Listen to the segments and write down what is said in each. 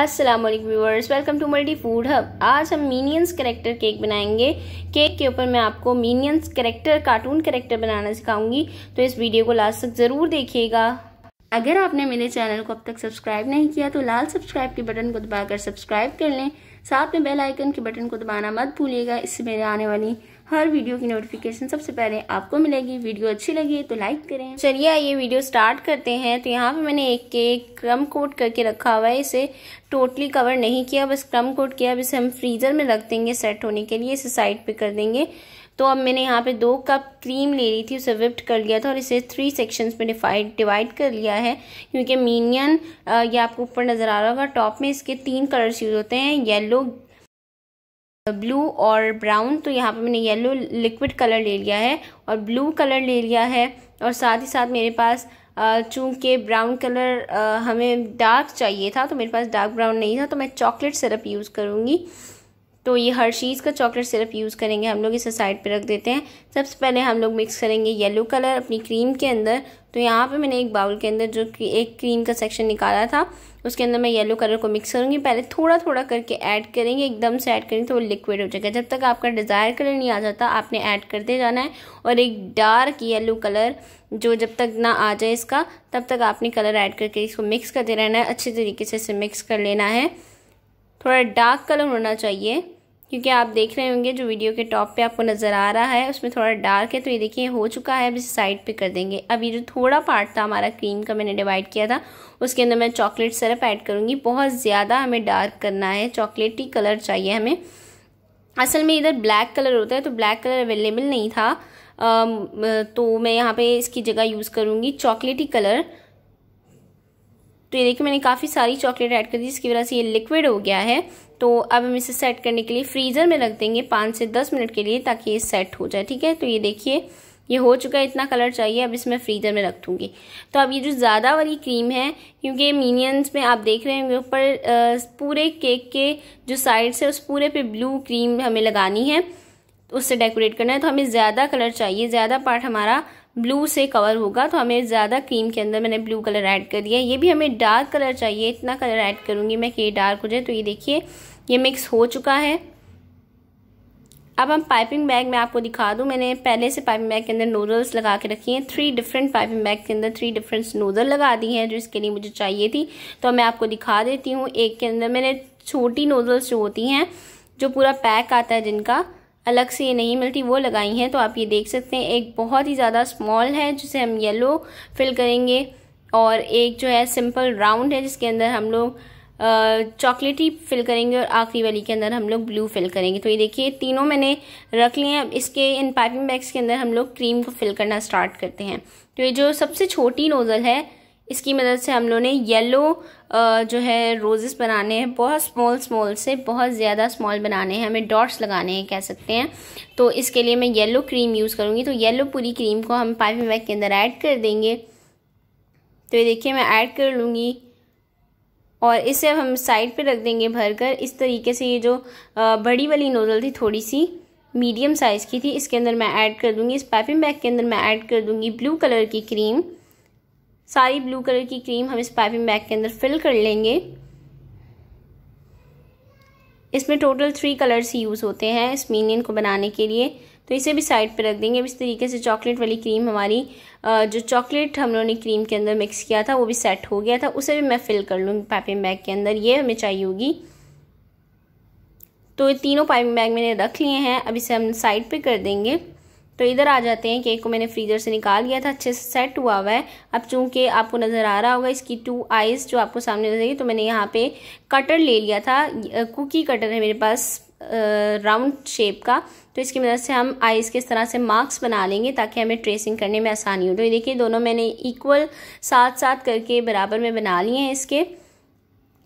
Aslam viewers welcome to multi food hub आज हम minions character cake बनाएंगे केक के ऊपर मैं आपको मीनियंस करेक्टर कार्टून करेक्टर बनाना सिखाऊंगी तो इस वीडियो को लास्ट तक ज़रूर देखिएगा अगर आपने मेरे चैनल को अब तक सब्सक्राइब नहीं किया तो लाल सब्सक्राइब के बटन को दबाकर सब्सक्राइब कर लें साथ में बेल आइकन के बटन को दबाना मत भूलिएगा इससे मेरे आने वाली हर वीडियो की नोटिफिकेशन सबसे पहले आपको मिलेगी वीडियो अच्छी लगी तो लाइक करें चलिए ये वीडियो स्टार्ट करते हैं तो यहाँ पे मैंने एक केक क्रम कोट करके रखा हुआ है इसे टोटली कवर नहीं किया बस क्रम कोट किया अब इसे हम फ्रीज़र में रख देंगे सेट होने के लिए इसे साइड पे कर देंगे तो अब मैंने यहाँ पे दो कप क्रीम ले रही थी उसे विप्ट कर लिया था और इसे थ्री सेक्शंस में डिफाइड डिवाइड कर लिया है क्योंकि मीनियन ये आपको ऊपर नज़र आ रहा होगा टॉप में इसके तीन कलर्स यूज़ होते हैं येलो ब्लू और ब्राउन तो यहाँ पे मैंने येलो लिक्विड कलर ले लिया है और ब्लू कलर ले लिया है और साथ ही साथ मेरे पास चूँकि ब्राउन कलर हमें डार्क चाहिए था तो मेरे पास डार्क ब्राउन नहीं था तो मैं चॉकलेट सिरप यूज़ करूँगी तो ये हर चीज़ का चॉकलेट सिर्फ यूज़ करेंगे हम लोग इसे साइड पे रख देते हैं सबसे पहले हम लोग मिक्स करेंगे येलो कलर अपनी क्रीम के अंदर तो यहाँ पे मैंने एक बाउल के अंदर जो एक क्रीम का सेक्शन निकाला था उसके अंदर मैं येलो कलर को मिक्स करूँगी पहले थोड़ा थोड़ा करके ऐड करेंगे एकदम से ऐड करेंगे तो वो लिक्विड हो जाएगा जब तक आपका डिज़ायर कलर नहीं आ जाता आपने ऐड करते जाना है और एक डार्क येलो कलर जो जब तक ना आ जाए इसका तब तक आपने कलर ऐड करके इसको मिक्स करते रहना है अच्छे तरीके से इसे मिक्स कर लेना है थोड़ा डार्क कलर होना चाहिए क्योंकि आप देख रहे होंगे जो वीडियो के टॉप पे आपको नज़र आ रहा है उसमें थोड़ा डार्क है तो ये देखिए हो चुका है अब इसे साइड पे कर देंगे अब ये जो थोड़ा पार्ट था हमारा क्रीम का मैंने डिवाइड किया था उसके अंदर मैं चॉकलेट सिरप ऐड करूँगी बहुत ज़्यादा हमें डार्क करना है चॉकलेटी कलर चाहिए हमें असल में इधर ब्लैक कलर होता है तो ब्लैक कलर अवेलेबल नहीं था तो मैं यहाँ पर इसकी जगह यूज़ करूँगी चॉकलेटी कलर तो ये देखिए मैंने काफ़ी सारी चॉकलेट ऐड कर दी जिसकी वजह से ये लिक्विड हो गया है तो अब हम इसे सेट करने के लिए फ्रीज़र में रख देंगे पाँच से दस मिनट के लिए ताकि ये सेट हो जाए ठीक है तो ये देखिए ये हो चुका है इतना कलर चाहिए अब इसमें फ्रीजर में रख दूँगी तो अब ये जो ज़्यादा वाली क्रीम है क्योंकि मीनियंस में आप देख रहे होंगे ऊपर पूरे केक के जो साइड्स है उस पूरे पे ब्लू क्रीम हमें लगानी है उससे डेकोरेट करना है तो हमें ज़्यादा कलर चाहिए ज़्यादा पार्ट हमारा ब्लू से कवर होगा तो हमें ज़्यादा क्रीम के अंदर मैंने ब्लू कलर ऐड कर दिया ये भी हमें डार्क कलर चाहिए इतना कलर ऐड करूँगी मैं कि ये डार्क हो जाए तो ये देखिए ये मिक्स हो चुका है अब हम पाइपिंग बैग में आपको दिखा दूँ मैंने पहले से पाइपिंग बैग के अंदर नूडल्स लगा के रखी हैं थ्री डिफरेंट पाइपिंग बैग के अंदर थ्री डिफरेंट नूडल लगा दी हैं जो इसके लिए मुझे चाहिए थी तो मैं आपको दिखा देती हूँ एक के अंदर मैंने छोटी नूडल्स जो होती हैं जो पूरा पैक आता है जिनका अलग से ये नहीं मिलती वो लगाई हैं तो आप ये देख सकते हैं एक बहुत ही ज़्यादा स्मॉल है जिसे हम येलो फिल करेंगे और एक जो है सिंपल राउंड है जिसके अंदर हम लोग चॉकलेटी फिल करेंगे और आखिरी वाली के अंदर हम लोग ब्लू फिल करेंगे तो ये देखिए तीनों मैंने रख लिए हैं अब इसके इन पाइपिंग बैग्स के अंदर हम लोग क्रीम को फिल करना स्टार्ट करते हैं तो ये जो सबसे छोटी नोज़ल है इसकी मदद से हम लोगों ने येलो जो है रोजेस बनाने हैं बहुत स्मॉल स्मॉल से बहुत ज़्यादा स्मॉल बनाने हैं हमें डॉट्स लगाने हैं कह सकते हैं तो इसके लिए मैं येलो क्रीम यूज़ करूँगी तो येलो पूरी क्रीम को हम पाइपिंग बैग के अंदर ऐड कर देंगे तो ये देखिए मैं ऐड कर लूँगी और इसे हम साइड पे रख देंगे भरकर इस तरीके से ये जो बड़ी वाली नोज़ल थी थोड़ी सी मीडियम साइज़ की थी इसके अंदर मैं ऐड कर दूँगी इस पाइपिंग बैग के अंदर मैं ऐड कर दूँगी ब्लू कलर की क्रीम सारी ब्लू कलर की क्रीम हम इस पाइपिंग बैग के अंदर फिल कर लेंगे इसमें टोटल थ्री कलर्स यूज़ होते हैं इस मीनियन को बनाने के लिए तो इसे भी साइड पर रख देंगे अब इस तरीके से चॉकलेट वाली क्रीम हमारी जो चॉकलेट हम लोगों ने क्रीम के अंदर मिक्स किया था वो भी सेट हो गया था उसे भी मैं फिल कर लूँगी पाइपिंग बैग के अंदर ये हमें चाहिए होगी तो ये तीनों पाइपिंग बैग मैंने रख लिए हैं अब इसे हम साइड पे कर देंगे तो इधर आ जाते हैं केक को मैंने फ्रीजर से निकाल लिया था अच्छे से सेट हुआ हुआ है अब चूंकि आपको नज़र आ रहा होगा इसकी टू आइज़ जो आपको सामने नजर आई तो मैंने यहाँ पे कटर ले लिया था कुकी कटर है मेरे पास राउंड शेप का तो इसकी मदद से हम आइज़ के इस तरह से मार्क्स बना लेंगे ताकि हमें ट्रेसिंग करने में आसानी हो तो ये देखिए दोनों मैंने इक्वल साथ साथ करके बराबर में बना लिए हैं इसके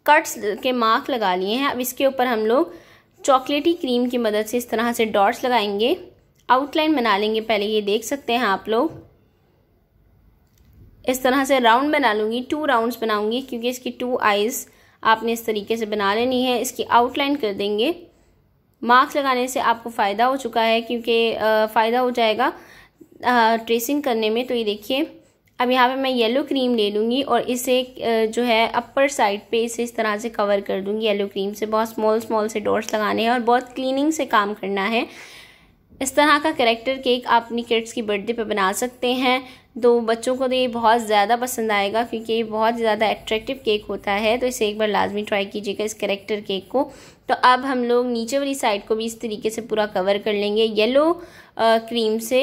कट्स के मार्क लगा लिए हैं अब इसके ऊपर हम लोग चॉकलेटी क्रीम की मदद से इस तरह से डॉट्स लगाएंगे आउटलाइन बना लेंगे पहले ये देख सकते हैं आप लोग इस तरह से राउंड बना लूँगी टू राउंड्स बनाऊँगी क्योंकि इसकी टू आइज़ आपने इस तरीके से बना लेनी है इसकी आउटलाइन कर देंगे मास्क लगाने से आपको फ़ायदा हो चुका है क्योंकि फ़ायदा हो जाएगा ट्रेसिंग करने में तो ये देखिए अब यहाँ पे मैं येलो क्रीम ले लूँगी और इसे जो है अपर साइड पे इसे इस तरह से कवर कर दूँगी येलो क्रीम से बहुत स्मॉल स्मॉल से डॉट्स लगाने हैं और बहुत क्लीनिंग से काम करना है इस तरह का करेक्टर केक आप अपनी किड्स की बर्थडे पे बना सकते हैं तो बच्चों को तो ये बहुत ज़्यादा पसंद आएगा क्योंकि ये बहुत ज़्यादा एट्रैक्टिव केक होता है तो इसे एक बार लाजमी ट्राई कीजिएगा इस करेक्टर केक को तो अब हम लोग नीचे वाली साइड को भी इस तरीके से पूरा कवर कर लेंगे येलो क्रीम से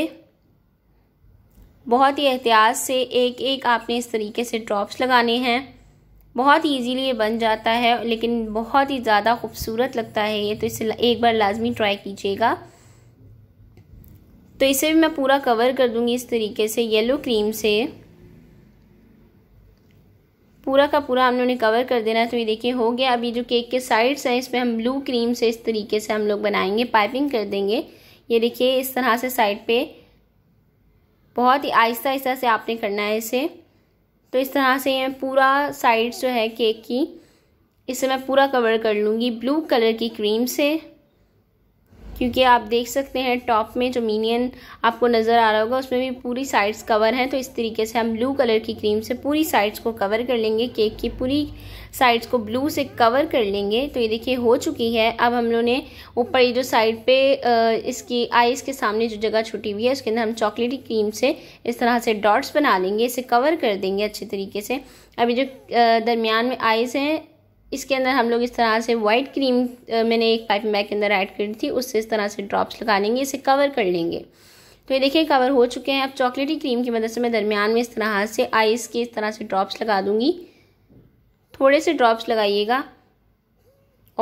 बहुत ही एहतियात से एक एक आपने इस तरीके से ड्रॉप्स लगाने हैं बहुत ईजीली ये बन जाता है लेकिन बहुत ही ज़्यादा खूबसूरत लगता है ये तो इसे एक बार लाजमी ट्राई कीजिएगा तो इसे भी मैं पूरा कवर कर दूंगी इस तरीके से येलो क्रीम से पूरा का पूरा हम लोगों ने कवर कर देना है तो ये देखिए हो गया अभी जो केक के साइड्स हैं इसमें हम ब्लू क्रीम से इस तरीके से हम लोग बनाएंगे पाइपिंग कर देंगे ये देखिए इस तरह से साइड पे बहुत ही आहिस्ता आहिस्ता से आपने करना है इसे तो इस तरह से मैं पूरा साइड्स जो है केक की इसे मैं पूरा कवर कर लूँगी ब्लू कलर की क्रीम से क्योंकि आप देख सकते हैं टॉप में जो मीनियन आपको नज़र आ रहा होगा उसमें भी पूरी साइड्स कवर हैं तो इस तरीके से हम ब्लू कलर की क्रीम से पूरी साइड्स को कवर कर लेंगे केक की पूरी साइड्स को ब्लू से कवर कर लेंगे तो ये देखिए हो चुकी है अब हम लोगों ने ऊपर ये जो साइड पे इसकी आइज़ के सामने जो जगह छुटी हुई है उसके अंदर हम चॉकलेटी क्रीम से इस तरह से डॉट्स बना लेंगे इसे कवर कर देंगे अच्छे तरीके से अभी जो दरमियान में आइज़ हैं इसके अंदर हम लोग इस तरह से वाइट क्रीम मैंने एक पाइपिंग बैग के अंदर ऐड करी थी उससे इस तरह से ड्रॉप्स लगा लेंगे इसे कवर कर लेंगे तो ये देखिए कवर हो चुके हैं अब चॉकलेटी क्रीम की मदद मतलब से मैं दरमियान में इस तरह से आइस के इस तरह से ड्रॉप्स लगा दूँगी थोड़े से ड्रॉप्स लगाइएगा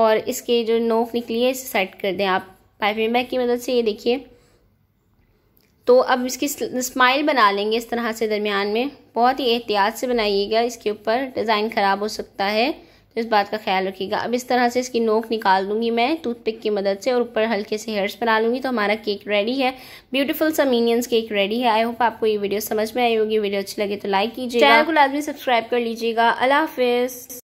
और इसके जो नोक निकली है इसे सेट कर दें आप पाइपिंग बैग की मदद मतलब से ये देखिए तो अब इसकी स्माइल बना लेंगे इस तरह से दरमियान में बहुत ही एहतियात से बनाइएगा इसके ऊपर डिज़ाइन ख़राब हो सकता है इस बात का ख्याल रखिएगा अब इस तरह से इसकी नोक निकाल दूंगी मैं टूथपिक की मदद से और ऊपर हल्के से हेयर्स बना लूंगी तो हमारा केक रेडी है ब्यूटीफुल सा मीनियंस केक रेडी है आई होप आपको ये वीडियो समझ में आई होगी वीडियो अच्छी लगे तो लाइक कीजिए चैनल को लाजमी सब्सक्राइब कर लीजिएगा अल्लाह हाफिज़